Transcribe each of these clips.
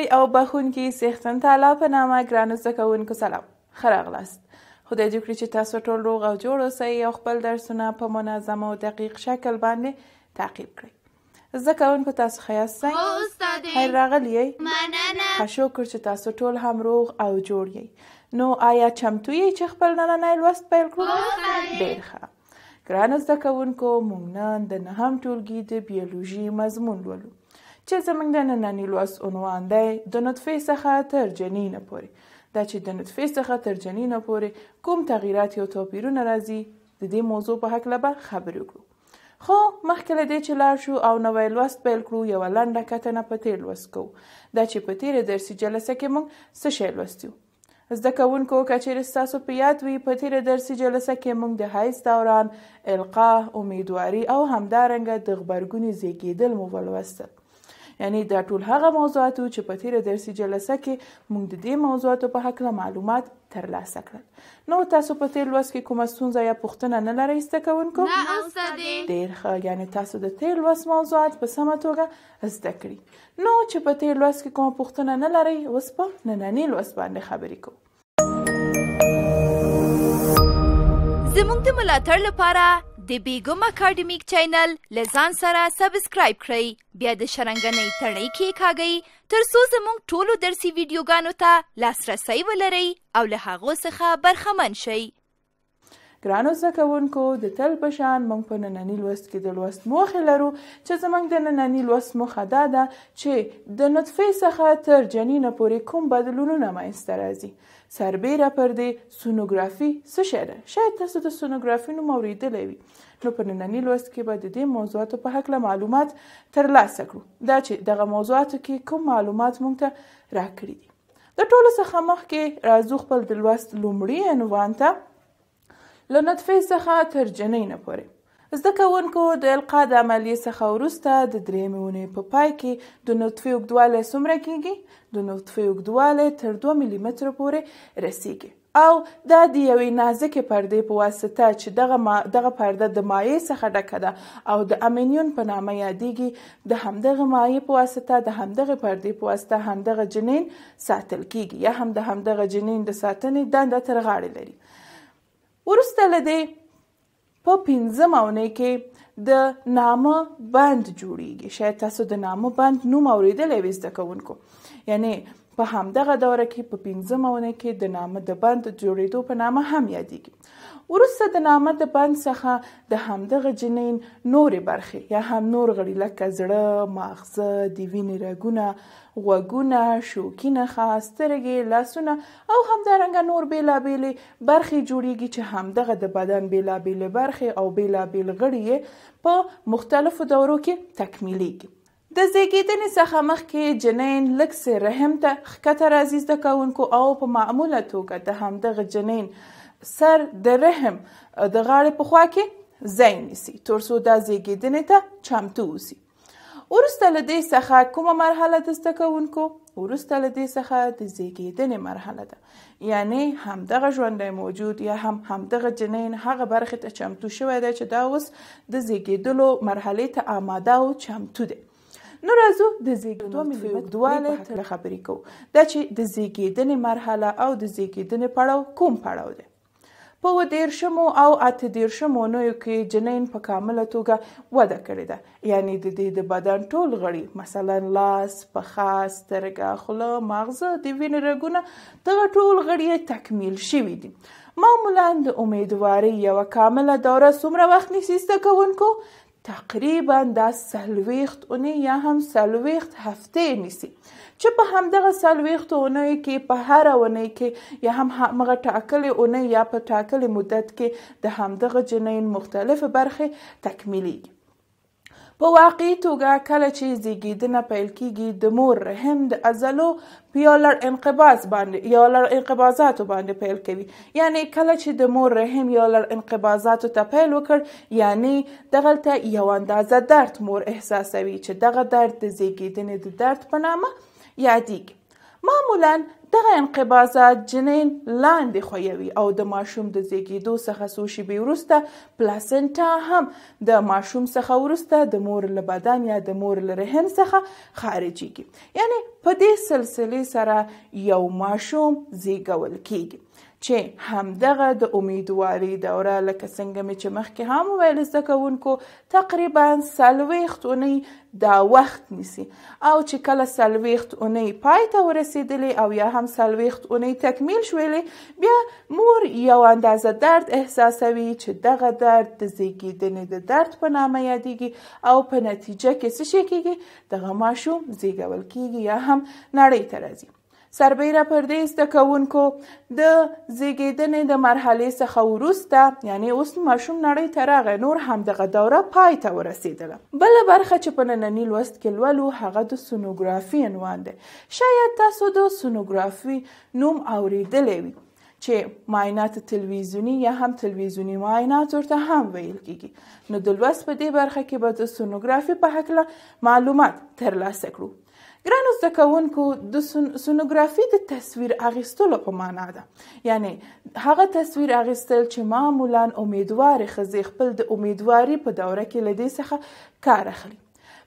لوی او بخونکي سیختن تعالی په نامه ګرانو زده کوونکو سلام ښه راغلاست خدای دې کړي چې تاسو ټول روغ او جوړ اوسئ او خپل درسونه په منظم او دقیق شکل باندې تعقیب کړئ زده کوونکو تاسو ښه یاستئ خیر راغلی یئ ښه شکر چې تاسو ټول هم روغ او جوړ یئ نو آیا چمتو یئ چې خپل نننی لوست پیل کړو ډېر ښه ګرانو زده کوونکو موږ نن د نهم ټولګي د بیولوژي مضمون لولو چې زموږ د ننني لوست عنوان دی د نطفې څخه تر جنینه پورې دا چې د نطفې څخه تر جنینه پورې کوم تغیرات یا توپیرونه راځي د دې موضوع په هکله به خبرې وکړو خو مخکې له دې چې لاړ شو او نوی لوست پیل کړو یوه لنډه کتنه په تېر لوست کوو دا چې په تېره درسي جلسه کې موږ څه شی لوستي زده کوونکو کچېرې ستاسو په یاد وي په تېره درسي جلسه کې موږ د حیض دوران القا امیدواري او همدارنګه د غبرګوني زیږېدل مو ولوستل یعنی دا ټول هغه موضوعات چې په تیره درسي جلسه کې موږ د دې موضوعاتو په هکله معلومات ترلاسه کړل نو تاسو په تیر لوست کې کومه ستونزه یا پوښتنه نه لرئ زده کوونکو نه استادې ډېر ښه یعنی تاسو د تیر لوست موضوعات په سمه توګه زده کړي نو چې په تیر لوست کې کومه پوښتنه نه لرئ اوس په ننني لوست باندې خبرې کوو زموږ د ملاتړ لپاره د بیګم اکیډمیک چینل لزان سره سبسکرایب کړئ بیا د شرنګنۍ تړۍ کې کاږئ ترڅو زموږ ټولو درسي ویډیوګانو ته لاسرسی ولرئ او له هغو څخه برخمن شئ ګرانو زده کوونکو د تل په شان موږ په ننني لوست کې د لوست موخې لرو چې زموږ د ننني لوست موخه دا ده چې د نطفې څخه تر جنینه پورې کوم بدلونونه منځته راځي سربیره پر دې سونوګرافي څه شی ده شاید تاسو د سونوګرافي نوم اورېدلی وي نو په ننني لوست کې به د دې موضوعاتو په هکله معلومات ترلاسه کړو دا چې دغه موضوعاتو کې کوم معلومات موږ ته راکړي دي د ټولو څخه مخکې راځو خپل د لوست لومړي عنوان ته له نطفې څخه تر جنینه پورې زده کوونکو د القا د عملیې څخه وروسته د درېیمې اونۍ په پای کې د نطفې اوږدوالی څومره کیږي د نطفې اوږدوالی تر دوه ملي مترو پورې رسیږي او دا د یوې نازکې پردې په واسطه چې دغه ما دغه پرده د مایع څخه ډکه ده او د امینیون په نامه یادیږي د همدغه مایع په واسطه د همدغه پردې په واسطه همدغه جنین ساتل کیږي یا هم د همدغه جنین د ساتنې دنده تر غاړې لري ورسته لدې په پنځم اونۍ کې د نامه بند جوړیږي شاید تاسو د نامه بند نوم اوریدلی وي زده کوونکو یعنی په همدغه دوره کې په پنځم اونۍ کې د نامه د بند جوړیدو په نامه هم یادیږي وروسته د نامه د بند څخه د همدغه جنین نورې برخې یا هم نور غړي لکه زړه ماغزه د وینې رګونه غوږونه شوکي نښه سترګې لاسونه او همدارنګه نور بېلابېلې برخې جوړیږي چې همدغه د بدن بېلابېلې برخې او بېلابېل غړي یې په مختلفو دورو کې تکمیلیږي د زیږیدنې څخه مخکې جنین لکسې رحم ته ښکته راځي زده کوونکو او په معموله توګه د همدغه جنین سر د رحم د غاړې په خوا کې ځای نیسي تر څو دا زیږیدنې ته چمتو اوسي وروسته له دې څخه کومه مرحله د زده کوونکو وروسته له دې څخه د زیږیدنې مرحله ده یعنی همدغه ژوندی موجود یا هم همدغه جنین هغه برخې ته چمتو شوی دی چې دا اوس د زیږیدلو مرحلې ته آماده او چمتو دی نو راځو د زیږیدو دواله تر خبرې کوو دا چې د زیږیدنې مرحله او د زیږیدنې پړاو کوم پړاو دی په دیرشمو او اته دیرشمو نویو کې جنین په کامله توګه وده کړې ده یعنی د دې د بدن ټول غړي مثلا لاس پښه سترګه خوله مغزه د وینې رګونه دغه ټول غړي تکمیل شوي دي معمولا د امیدواري یو کامله دوره څومره وخت نیسي زده کوونکو تقریبا دا سلويخت اونې یا هم سلويخت هفته نیسی چې په همدغه سلويخت اونې کې په هر اونې کې یا هم هغه ټاکلې اونې یا په ټاکلې مدت کې د همدغه جنین مختلفه برخه تکمیلیږي په واقعي توګه کله چې زیږیدنه پیل کیږي د مور رحم د عضلو په یو لړ انقباض باندې یو لړ انقباضاتو باندې پیل کوي یعنی کله چې د مور رحم یو لړ انقباضاتو ته پیل وکړ یعنی دغلته یو اندازه درد مور احساسوي چې دغه درد د زیږیدنې د درد په نامه یادیږي معمولا دغه انقباضات جنین لاندې خویوي او د ماشوم د زیږیدو څخه څو شیبې وروسته پلاسنټا هم د ماشوم څخه وروسته د مور له بدن یا د مور له رحم څخه خارجيږي یعنی په دې سلسله سره یو ماشوم زیږول کیږي چې همدغه د امیدواري دوره لکه څنګه مې چې مخکې هم ویل زده کوونکو تقریبا څلوېښت اونۍ دا وخت نیسي او چې کله څلوېښت اونۍ پای ته ورسېدلې او یا هم څلوېښت اونۍ تکمیل شوې بیا مور یو اندازه درد احساسوي چې دغه درد د زیږېدنې د درد په نامه یادیږي او په نتیجه کې څه شي کېږي دغه ماشوم زیږول کېږي یا هم نړۍ ته راځي سربیره پر دې زده کوونکو د زیږیدنې د مرحلې څخه وروسته یعنی اوس ماشوم نړۍ ته راغی نور همدغه دوره پای ته ورسېدله بله برخه چې په ننني لوست کې لولو هغه د سونوګرافي عنوان دی شاید تاسو د سونوګرافي نوم اورېدلی وي چې معاینات تلویزیونی یا هم تلویزیونی معاینات ورته هم ویل کیږي نو د لوست په دې برخه کې به د سونوګرافي په هکله معلومات ترلاسه کړو ګرانو زده کوونکو د سونوګرافي د تصویر اغیستلو په معنا ده یعنی هغه تصویر اغیستل چې معمولا امیدوارې ښځې خپل د امیدواري په دوره کې لدې څخه کار اخلي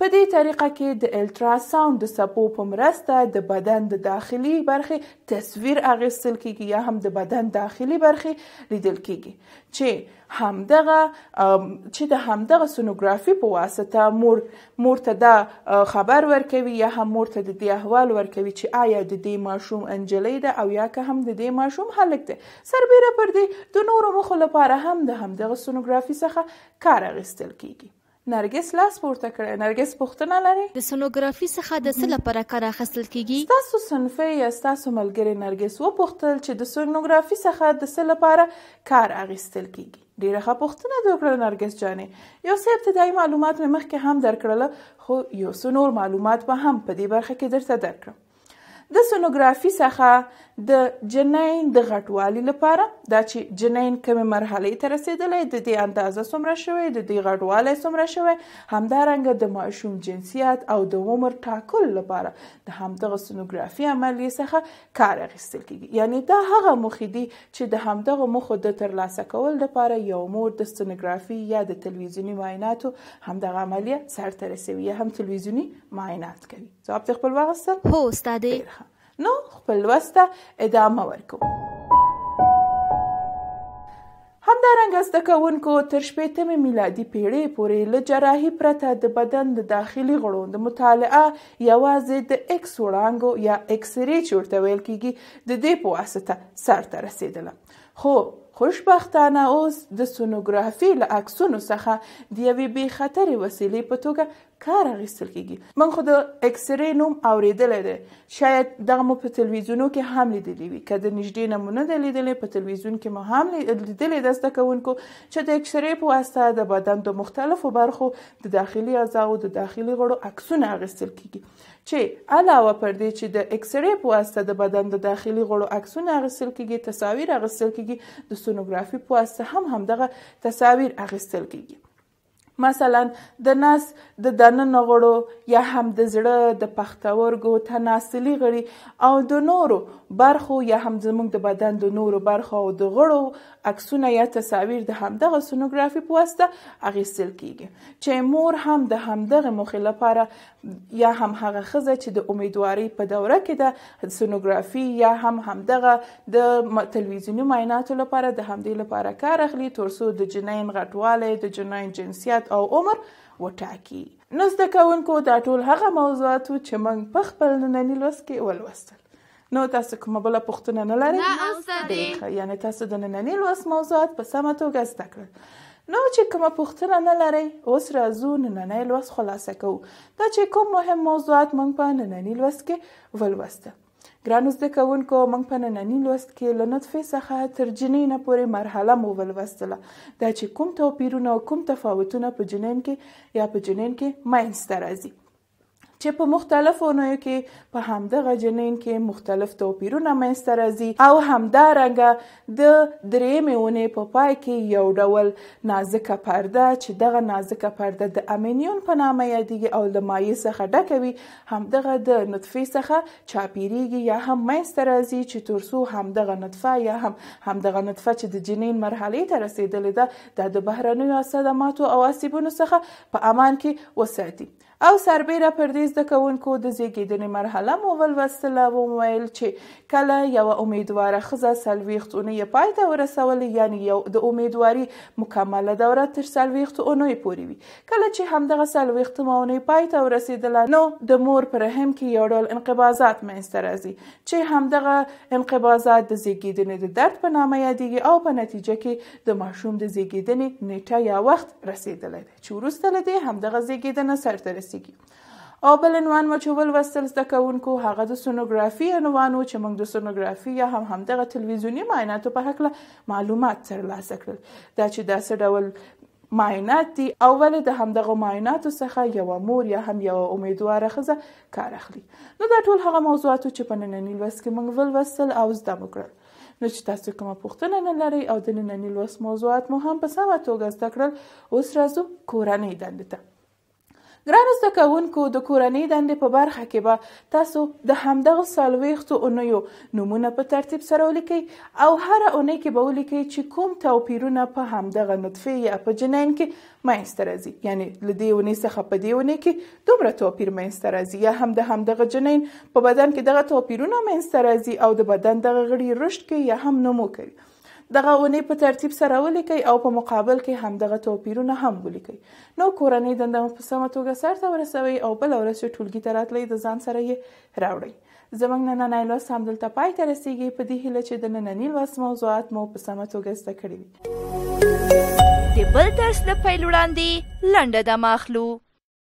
په دې طریقه کې د الټرا ساوند د سپو په مرسته د بدن د داخلي برخې تصویر اخیستل کیږي یا هم د بدن داخلي برخې لیدل کیږي چې همدغه چې د همدغه سونوګرافي په واسطه مور مور ته دا خبر ورکوي یا هم مور ته د دې احوال ورکوي چې آیا د دې ماشوم انجلۍ ده او یا که هم د دې ماشوم هلک ده سربیره پر دې د نورو مخو لپاره هم د همدغه سونوګرافي څخه کار اخیستل کیږي نرګس لاس پورته کړ نرګس پوښتنه لري د سونوګرافي څخه د څه لپاره کار اخیستل کیږي تاسو صنفي یا تاسو ملګری نرګس و پوښتل چې د سونوګرافي څخه د څه لپاره کار اخیستل کیږي ډیره ښه پوښتنه وکړه نرګس جانې یو څه ابتدایي معلومات مې مخکې هم درکړل خو یو څه نور معلومات به هم په دې برخه کې درته درکړم د سونوګرافي څخه د جنین د غټوالي لپاره دا چې جنین کومه مرحله ته رسیدلې د دې اندازه څومره شوې د دې غټوالي څومره شوې همدارنګه د ماشوم جنسیت او د عمر ټاکل لپاره د همدغه سونوګرافي عملیې څخه کار اخیستل کیږي یعنی دا هغه موخې دي چې د همدغه موخو د ترلاسه کول لپاره یو مور د سونوګرافي یا د تلویزیوني معایناتو همدغه عملیه سرته رسوي یا هم تلویزیوني معاینات کوي ځواب دې خپل واغستل هو استادې نو خپل لوست ادامه ورکو همدارنګه زده کوونکو تر شپېتمې میلادي پیړۍ پورې له جراحي پرته د بدن د داخلي غړو د مطالعه یوازې د ایکس وړانګو یا ایکس ری چې ورته ویل کېږي د دې په واسطه سرته رسېدله خو خوشبختانه اوس د سونوګرافي له عکسونو څخه د یوې بې خطرې وسیلې په توګه کار اخیستل کیږي من خو د اکسرې نوم اوریدلی دی شاید دغه مو په تلویزیونو کې هم لیدلی وي که د نږدې نمونه ده لیدلی په تلویزیون کې مو هم لیدلی ده زده کوونکو چې د اکسرې په واسطه د بدن د مختلفو برخو د داخلي اعضاو د داخلي غړو عکسونه اخیستل کیږي چې علاوه پر دې چې د اکسرې په واسطه د بدن د داخلي غړو عکسونه اخیستل کیږي تصاویر اخیستل کیږي د سونوګرافي په واسطه هم همدغه تصاویر اخیستل کیږي مثلا د نس د دننه غړو یا هم د زړه د پښتورګو تناسلي غړي او د نورو برخو یا هم زموږ د بدن د نورو برخو او د غړو عکسونه یا تصاویر د همدغه سونوګرافي په واسطه اخیستل کیږي چې مور هم د همدغه موخې لپاره یا هم هغه ښځه چې د امیدواري په دوره کې د سونوګرافي یا هم همدغه د تلویزیوني معایناتو لپاره د همدې لپاره کار اخلي ترڅو د جنین غټوالی د جنین جنسیت او عمر وټاکي نو زده کوونکو دا ټول هغه موضوعات چې موږ په خپل ننني لوست کې ولوستل نو تاسو کومه بل پوښتنه نه لرئ نه استاد یعنی تاسو د نننی لوست موضوعات په سمه توګه زده کړل نو چې کومه پوښتنه نه لرئ اوس راځو نننی لوست خلاصه کوو دا چې کوم مهم موضوعات موږ په نننی لوست کې ولوسته ګرانو زده کوونکو موږ په نننی لوست کې له نطفې څخه تر جنین پورې مرحله مو ولوستله دا چې کوم توپیرونه او کوم تفاوتونه په جنین کې یا په جنین کې منځته راځي چې په مختلفو نویو کې په همدغه جنین کې مختلف توپیرونه منځته راځي او همدارنګه د درېمې اونۍ په پا پای کې یو ډول نازکه پرده چې دغه نازکه پرده د امینیون په نامه یادیږي او د مایع څخه ډکه وي همدغه د نطفې څخه چاپیریږي یا هم منځته راځي چې ترسو همدغه نطفه یا هم همدغه نطفه چې د جنین مرحلې ته رسیدلې ده د بهرنیو صدماتو او اسیبونو څخه په امان کې وساتي او سربیره پر دې زده کوونکو د زیږیدنې مرحله مو ولوستله وویل چې کله یوه امیدواره ښځه څلوېښت اونۍ پای ته ورسولې یعنې یو د امیدواري مکمله دوره تر څلوېښتو اونۍ پورې وي کله چې همدغه څلوېښتمه اونۍ پای ته ورسېدله نو د مور په رحم کې یو ډول انقباضات منځته راځي چې همدغه انقباضات د زیږیدنې د درد په نامه یادیږي او په نتیجه کې د ماشوم د زیږیدنې نیټه یا وخت رسېدلی دی چې وروسته له دې همدغه زیږیدنه سرته رسیږي او بل عنوان مو چې ولوستل زده کوونکو هغه د سونوګرافي عنوان و چې موږ د سونوګرافي یا هم همدغه تلویزیوني معایناتو په هکله معلومات ترلاسه کړل دا چې دا څه ډول معاینات دي او ولې د همدغه معایناتو څخه یو مور یا هم یو امیدواره ښځه کار اخلي نو دا ټول هغه موضوعات چې په نننی لوست کې موږ ولوستل او زده مو کړل نو چې تاسو کومه پوښتنه نه لرئ او د نننی لوست موضوعات مو هم په سمه توګه زده کړل اوس راځو کورنۍ دندې ته ګرانو زده کوونکو د کورنۍ دندې په برخه کې به تاسو د همدغه څلوېښتو اونیو نومونه په ترتیب سره ولیکئ او هره اونۍ کې به ولیکئ چې کوم توپیرونه په همدغه نطفې یا په جنین کې منځته راځي یعنی له دې اونۍ څخه په دې اونۍ کې دومره توپیر منځته راځي یا هم د همدغه جنین په بدن کې دغه توپیرونه منځته راځي او د بدن دغه غړي رشد کوي یا هم نمو کوي دغه اونۍ په ترتیب سره ولیکئ او په مقابل کې همدغه توپیرونه هم ولیکئ نو کورنۍ دنده په سمه توګه سرته ورسوئ او بله ورځ چې ټولګي ته راتلئ د ځان سره یې راوړئ زموږ نننی لوست همدلته پای ته رسیږي په دې هیله چې د ننني لوست موضوعات مو په سمه توګه زده کړي وي د بل درس د پیل وړاندې لنډه دمه اخلو